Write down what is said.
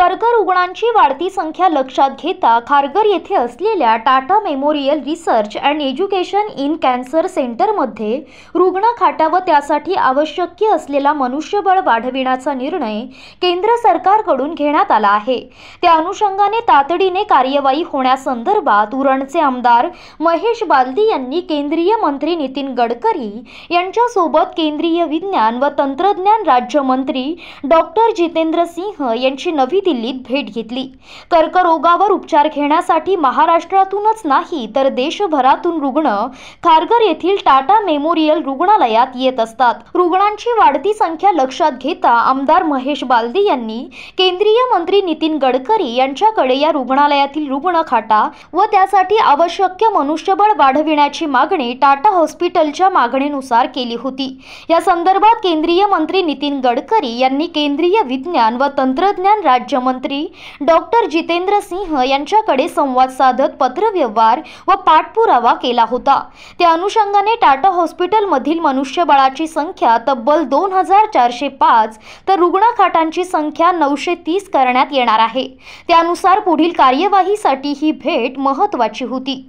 कर्कर रुग्णांची वाढती संख्या लक्षात घेता खारघर येथे असलेल्या Tata Memorial Research and Education in Cancer सेंटरमध्ये रुग्ण खाटा व त्यासाठी आवश्यक असलेला मनुष्यबळ वाढविण्याचा निर्णय केंद्र सरकारकडून घेण्यात आला आहे त्या अनुषंगाने तातडीने कार्यवाही होण्यासंदर्भात उरणचे आमदार महेश बालदी यांनी केंद्रीय मंत्री नितीन गडकरी यांच्यासोबत केंद्रीय विज्ञान व तंत्रज्ञान राज्यमंत्री डॉक्टर जितेंद्र सिंह यांची नवी दिल्लीत भेट घेतली कर्करोगावर उपचार घेण्यासाठी महाराष्ट्रातूनच नाही तर देशभरातून रुग्ण खारघर येथील टाटा मेमोरियल रुग्णालयात येत असतात रुग्णांची वाढती संख्या लक्षात घेता आमदार महेश बालदी यांनी केंद्रीय मंत्री नितीन गडकरी यांच्याकडे या रुग्णालयातील रुग्ण खाटा व त्यासाठी आवश्यक मनुष्यबळ वाढविण्याची मागणी टाटा हॉस्पिटलच्या मागणीनुसार केली होती या संदर्भात केंद्रीय मंत्री नितीन गडकरी यांनी केंद्रीय विज्ञान व तंत्रज्ञान राज्य मुख्यमंत्री डॉक्टर जितेंद्र सिंह यांच्याकडे संवाद साधत पत्रव्यवहार व पाठपुरावा केला होता त्या अनुषंगाने टाटा हॉस्पिटलमधील मनुष्यबळाची संख्या तब्बल दोन हजार चारशे पाच तर रुग्णखाटांची संख्या नऊशे तीस करण्यात येणार आहे त्यानुसार पुढील कार्यवाहीसाठी ही भेट महत्त्वाची होती